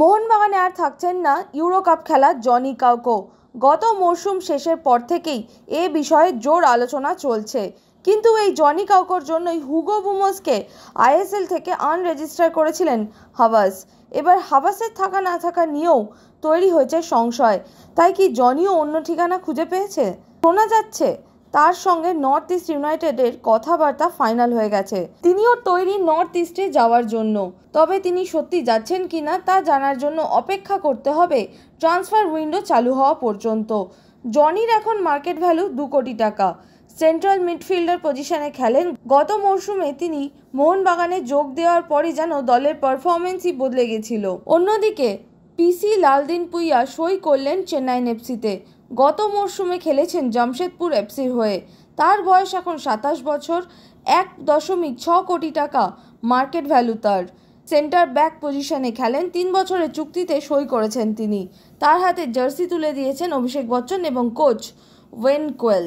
মোহনবাগানে আর থাকছেন না ইউরো কাপ খেলা জনি কাউকো গত মরশুম শেষের পর থেকেই এ বিষয়ে জোর আলোচনা চলছে কিন্তু এই জনি কাউকোর জন্যই হুগো বুমসকে আইএসএল থেকে আনরেজিস্টার করেছিলেন হাবাস এবার হাবাসের থাকা না থাকা নিয়েও তৈরি হয়েছে সংশয় তাই কি জনিও অন্য ঠিকানা খুঁজে পেয়েছে শোনা যাচ্ছে তার সঙ্গে নর্থ ইস্ট ইউনাইটেডের কথাবার্তা ফাইনাল হয়ে গেছে তিনিও তৈরি নর্থ ইস্টে যাওয়ার জন্য তবে তিনি সত্যি যাচ্ছেন কি না তা জানার জন্য অপেক্ষা করতে হবে ট্রান্সফার উইন্ডো চালু হওয়া পর্যন্ত জনির এখন মার্কেট ভ্যালু দু কোটি টাকা সেন্ট্রাল মিডফিল্ডার পজিশনে খেলেন গত মরশুমে তিনি মোহনবাগানে যোগ দেওয়ার পরই যেন দলের পারফরমেন্সই বদলে গেছিল অন্যদিকে পিসি লালদিন পুইয়া সই করলেন চেন্নাই নেপসিতে গত মরশুমে খেলেছেন জামশেদপুর এফসির হয়ে তার বয়স এখন সাতাশ বছর এক দশমিক ছ কোটি টাকা মার্কেট ভ্যালু তার সেন্টার ব্যাক পজিশনে খেলেন তিন বছরের চুক্তিতে সই করেছেন তিনি তার হাতে জার্সি তুলে দিয়েছেন অভিষেক বচ্চন এবং কোচ ওয়েন কোয়েল